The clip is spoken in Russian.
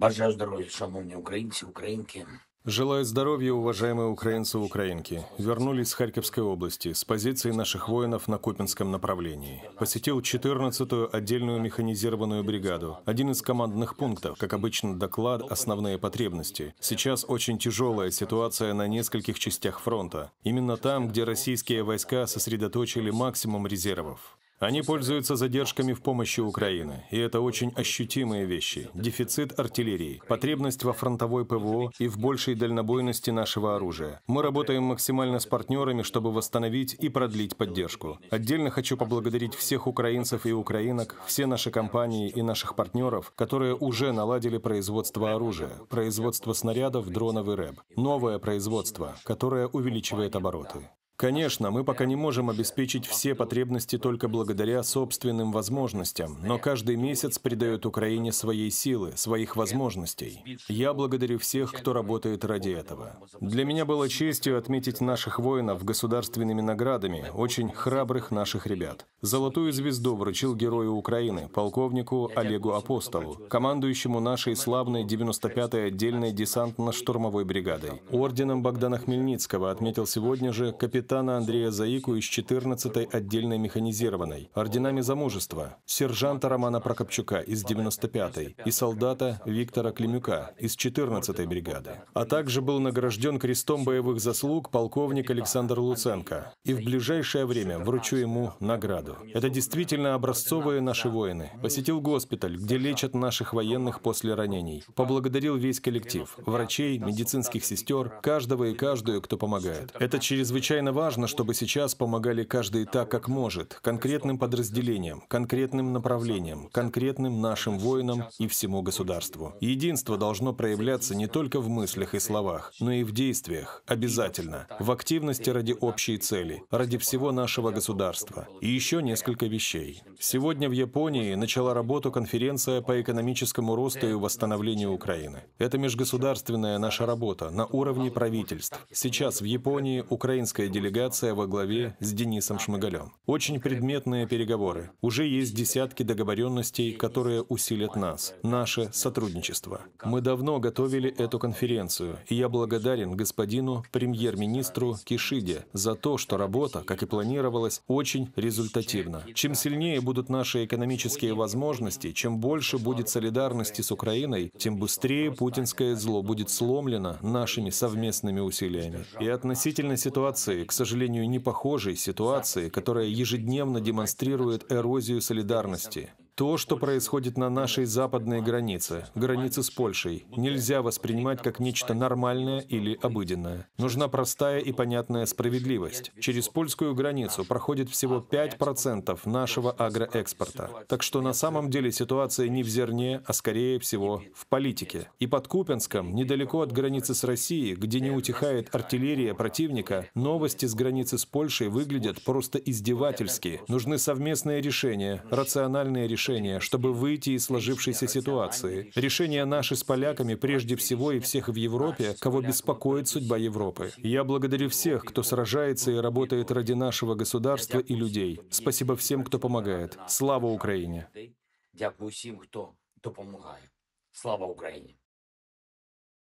Бажаю здоровья, шановные украинцы, украинки. Желаю здоровья, уважаемые украинцы и украинки. Вернулись с Харьковской области, с позиции наших воинов на Купинском направлении. Посетил 14-ю отдельную механизированную бригаду. Один из командных пунктов, как обычно, доклад «Основные потребности». Сейчас очень тяжелая ситуация на нескольких частях фронта. Именно там, где российские войска сосредоточили максимум резервов. Они пользуются задержками в помощи Украины, и это очень ощутимые вещи. Дефицит артиллерии, потребность во фронтовой ПВО и в большей дальнобойности нашего оружия. Мы работаем максимально с партнерами, чтобы восстановить и продлить поддержку. Отдельно хочу поблагодарить всех украинцев и украинок, все наши компании и наших партнеров, которые уже наладили производство оружия, производство снарядов, дронов и рэб. Новое производство, которое увеличивает обороты. Конечно, мы пока не можем обеспечить все потребности только благодаря собственным возможностям, но каждый месяц придает Украине своей силы, своих возможностей. Я благодарю всех, кто работает ради этого. Для меня было честью отметить наших воинов государственными наградами, очень храбрых наших ребят. Золотую звезду вручил герою Украины, полковнику Олегу Апостолу, командующему нашей славной 95-й отдельной десантно-штурмовой бригадой. Орденом Богдана Хмельницкого отметил сегодня же капитан капитана Андрея Заику из 14-й отдельной механизированной, орденами замужества, сержанта Романа Прокопчука из 95-й и солдата Виктора Климюка из 14-й бригады. А также был награжден крестом боевых заслуг полковник Александр Луценко. И в ближайшее время вручу ему награду. Это действительно образцовые наши воины. Посетил госпиталь, где лечат наших военных после ранений. Поблагодарил весь коллектив, врачей, медицинских сестер, каждого и каждую, кто помогает. Это чрезвычайно важно важно, чтобы сейчас помогали каждый так, как может, конкретным подразделениям, конкретным направлениям, конкретным нашим воинам и всему государству. Единство должно проявляться не только в мыслях и словах, но и в действиях, обязательно, в активности ради общей цели, ради всего нашего государства. И еще несколько вещей. Сегодня в Японии начала работу конференция по экономическому росту и восстановлению Украины. Это межгосударственная наша работа на уровне правительств. Сейчас в Японии украинская делегация делегация во главе с Денисом Шмыгалем. Очень предметные переговоры. Уже есть десятки договоренностей, которые усилят нас, наше сотрудничество. Мы давно готовили эту конференцию, и я благодарен господину премьер-министру Кишиде за то, что работа, как и планировалось, очень результативна. Чем сильнее будут наши экономические возможности, чем больше будет солидарности с Украиной, тем быстрее путинское зло будет сломлено нашими совместными усилиями. И относительно ситуации, к сожалению, не похожей ситуации, которая ежедневно демонстрирует эрозию солидарности. То, что происходит на нашей западной границе, границе с Польшей, нельзя воспринимать как нечто нормальное или обыденное. Нужна простая и понятная справедливость. Через польскую границу проходит всего 5% нашего агроэкспорта. Так что на самом деле ситуация не в зерне, а скорее всего в политике. И под Купенском, недалеко от границы с Россией, где не утихает артиллерия противника, новости с границы с Польшей выглядят просто издевательски. Нужны совместные решения, рациональные решения решения, чтобы выйти из сложившейся ситуации. Решение наши с поляками прежде всего и всех в Европе, кого беспокоит судьба Европы. Я благодарю всех, кто сражается и работает ради нашего государства и людей. Спасибо всем, кто помогает. Слава Украине! Дякую всем, кто помогает. Слава Украине!